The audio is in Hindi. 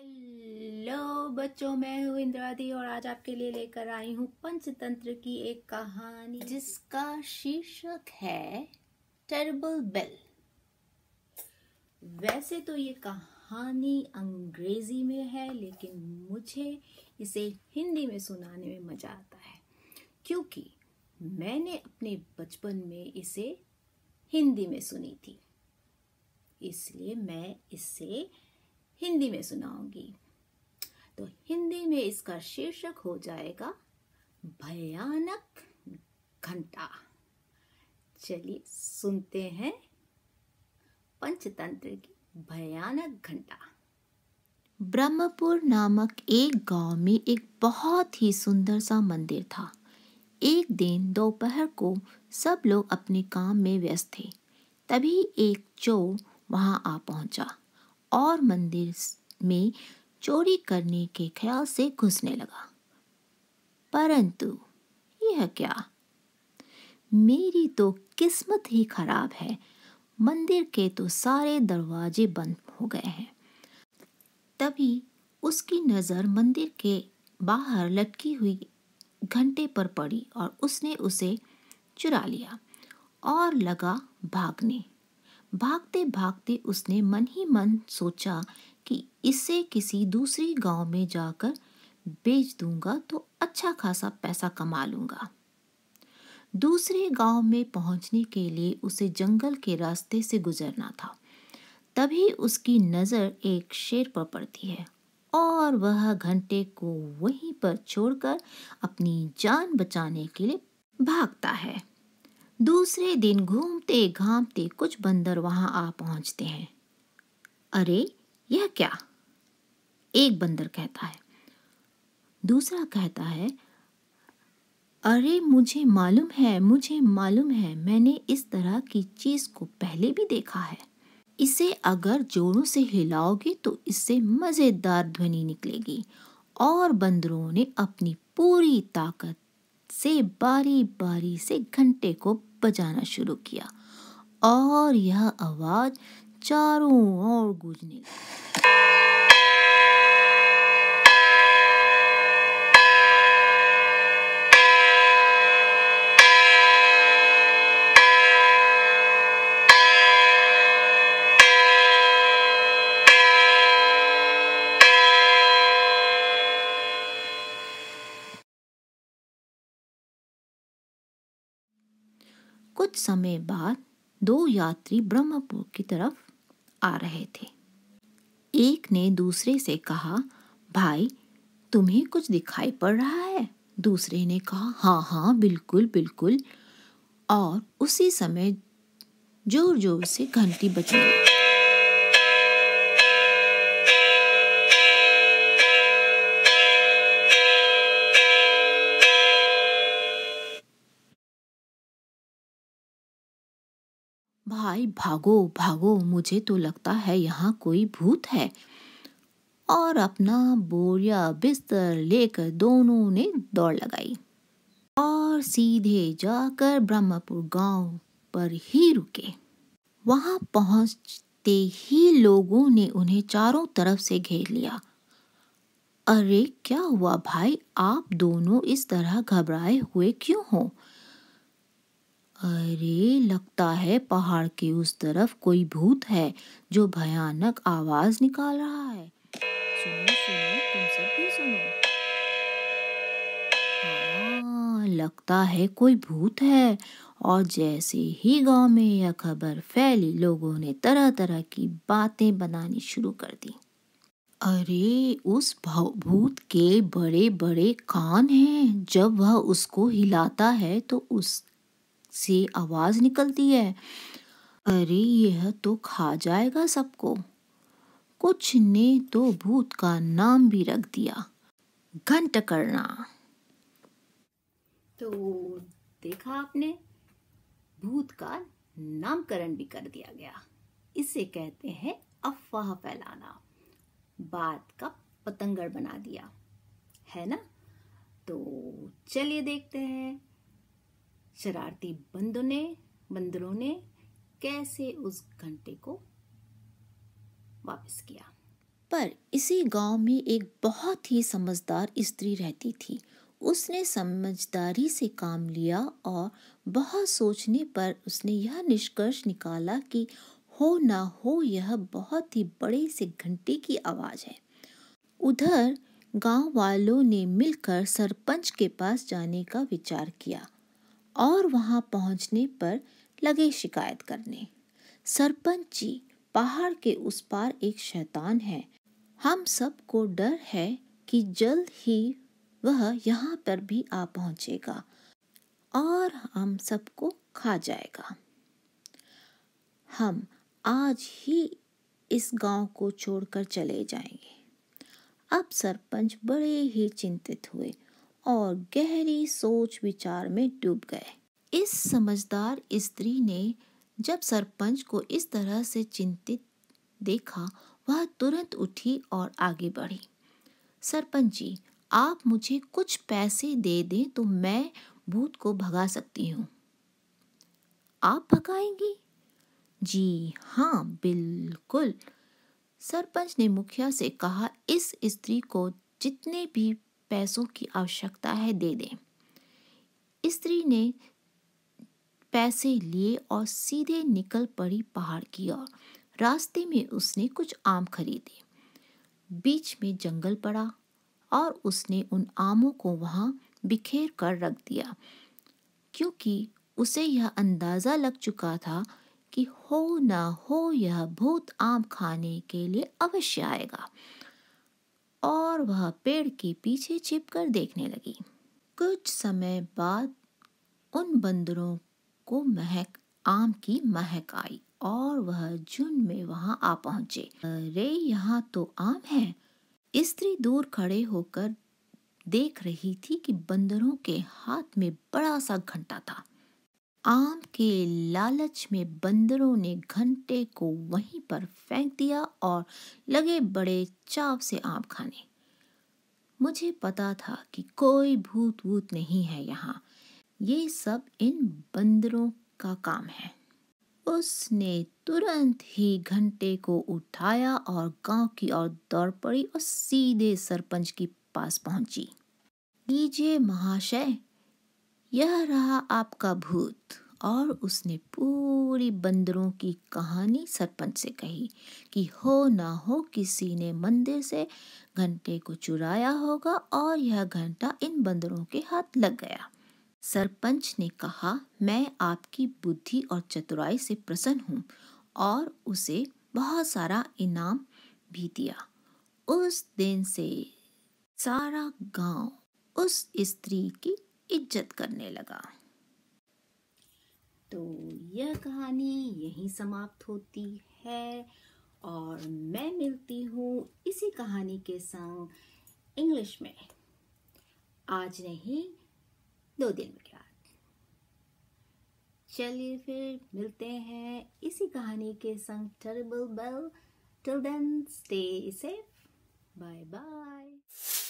हेलो बच्चों मैं हूँ इंद्रावती और आज आपके लिए लेकर आई हूँ पंचतंत्र की एक कहानी जिसका शीर्षक है टर्बल बेल वैसे तो ये कहानी अंग्रेजी में है लेकिन मुझे इसे हिंदी में सुनाने में मज़ा आता है क्योंकि मैंने अपने बचपन में इसे हिंदी में सुनी थी इसलिए मैं इसे हिंदी में सुनाऊंगी तो हिंदी में इसका शीर्षक हो जाएगा भयानक घंटा चलिए सुनते हैं पंचतंत्र की भयानक घंटा ब्रह्मपुर नामक एक गांव में एक बहुत ही सुंदर सा मंदिर था एक दिन दोपहर को सब लोग अपने काम में व्यस्त थे तभी एक चोर वहां आ पहुंचा और मंदिर में चोरी करने के ख्याल से घुसने लगा परंतु यह क्या मेरी तो किस्मत ही खराब है मंदिर के तो सारे दरवाजे बंद हो गए हैं तभी उसकी नज़र मंदिर के बाहर लटकी हुई घंटे पर पड़ी और उसने उसे चुरा लिया और लगा भागने भागते भागते उसने मन ही मन सोचा कि इसे किसी दूसरी गांव में जाकर बेच दूंगा तो अच्छा खासा पैसा कमा लूंगा दूसरे गांव में पहुंचने के लिए उसे जंगल के रास्ते से गुजरना था तभी उसकी नज़र एक शेर पर पड़ती है और वह घंटे को वहीं पर छोड़कर अपनी जान बचाने के लिए भागता है दूसरे दिन घूमते घामते कुछ बंदर वहां आ पहुंचते हैं अरे यह क्या एक बंदर कहता है दूसरा कहता है अरे मुझे मालूम है मुझे मालूम है मैंने इस तरह की चीज़ को पहले भी देखा है इसे अगर जोरों से हिलाओगे तो इससे मज़ेदार ध्वनि निकलेगी और बंदरों ने अपनी पूरी ताकत से बारी बारी से घंटे को बजाना शुरू किया और यह आवाज़ चारों ओर गूंजने लगी समय बाद दो यात्री ब्रह्मपुर की तरफ आ रहे थे एक ने दूसरे से कहा भाई तुम्हें कुछ दिखाई पड़ रहा है दूसरे ने कहा हाँ हाँ बिल्कुल बिल्कुल और उसी समय जोर जोर से घंटी बजी आई भागो भागो मुझे तो लगता है यहाँ कोई भूत है और अपना बोरिया बिस्तर लेकर दोनों ने दौड़ लगाई और सीधे जाकर ब्रह्मपुर गांव पर ही रुके वहां पहुंचते ही लोगों ने उन्हें चारों तरफ से घेर लिया अरे क्या हुआ भाई आप दोनों इस तरह घबराए हुए क्यों हो अरे लगता है पहाड़ के उस तरफ कोई भूत है जो भयानक आवाज निकाल रहा है सुनो सुनो तुम सब भी सुनो हाँ लगता है कोई भूत है और जैसे ही गांव में यह खबर फैली लोगों ने तरह तरह की बातें बनानी शुरू कर दी अरे उस भूत के बड़े बड़े कान हैं जब वह उसको हिलाता है तो उस से आवाज़ निकलती है अरे यह तो खा जाएगा सबको कुछ ने तो भूत का नाम भी रख दिया घंट करना तो देखा आपने भूत का नामकरण भी कर दिया गया इसे कहते हैं अफवाह फैलाना बात का पतंगड़ बना दिया है ना तो चलिए देखते हैं शरारती बंदों ने बंदरों ने कैसे उस घंटे को वापस किया पर इसी गांव में एक बहुत ही समझदार स्त्री रहती थी उसने समझदारी से काम लिया और बहुत सोचने पर उसने यह निष्कर्ष निकाला कि हो ना हो यह बहुत ही बड़े से घंटे की आवाज़ है उधर गांव वालों ने मिलकर सरपंच के पास जाने का विचार किया और वहां पहुंचने पर लगे शिकायत करने सरपंच जी पहाड़ के उस पार एक शैतान है हम सबको डर है कि जल्द ही वह यहाँ पर भी आ पहुंचेगा और हम सबको खा जाएगा हम आज ही इस गांव को छोड़कर चले जाएंगे अब सरपंच बड़े ही चिंतित हुए और गहरी सोच विचार में डूब गए इस समझदार स्त्री ने जब सरपंच को इस तरह से चिंतित देखा वह तुरंत उठी और आगे बढ़ी सरपंच जी आप मुझे कुछ पैसे दे दें तो मैं भूत को भगा सकती हूँ आप भगाएंगी जी हाँ बिल्कुल सरपंच ने मुखिया से कहा इस स्त्री को जितने भी पैसों की आवश्यकता है दे दें स्त्री ने पैसे लिए और सीधे निकल पड़ी पहाड़ की ओर रास्ते में उसने कुछ आम खरीदे बीच में जंगल पड़ा और उसने उन आमों को वहाँ बिखेर कर रख दिया क्योंकि उसे यह अंदाज़ा लग चुका था कि हो ना हो यह भूत आम खाने के लिए अवश्य आएगा और वह पेड़ के पीछे छिप कर देखने लगी कुछ समय बाद उन बंदरों को महक आम की महक आई और वह जून में वहां आ पहुंचे अरे यहाँ तो आम है स्त्री दूर खड़े होकर देख रही थी कि बंदरों के हाथ में बड़ा सा घंटा था आम के लालच में बंदरों ने घंटे को वहीं पर फेंक दिया और लगे बड़े चाव से आम खाने मुझे पता था कि कोई भूत वूत नहीं है यहाँ ये सब इन बंदरों का काम है उसने तुरंत ही घंटे को उठाया और गांव की ओर दौड़ पड़ी और सीधे सरपंच के पास पहुंची लीजिए महाशय यह रहा आपका भूत और उसने पूरी बंदरों की कहानी सरपंच से कही कि हो ना हो किसी ने मंदिर से घंटे को चुराया होगा और यह घंटा इन बंदरों के हाथ लग गया सरपंच ने कहा मैं आपकी बुद्धि और चतुराई से प्रसन्न हूँ और उसे बहुत सारा इनाम भी दिया उस दिन से सारा गांव उस स्त्री की इज्जत करने लगा तो यह कहानी यहीं समाप्त होती है और मैं मिलती हूँ इसी कहानी के संग इंग्लिश में आज नहीं दो दिन के बाद चलिए फिर मिलते हैं इसी कहानी के संग टर्बल बेल till then stay safe bye bye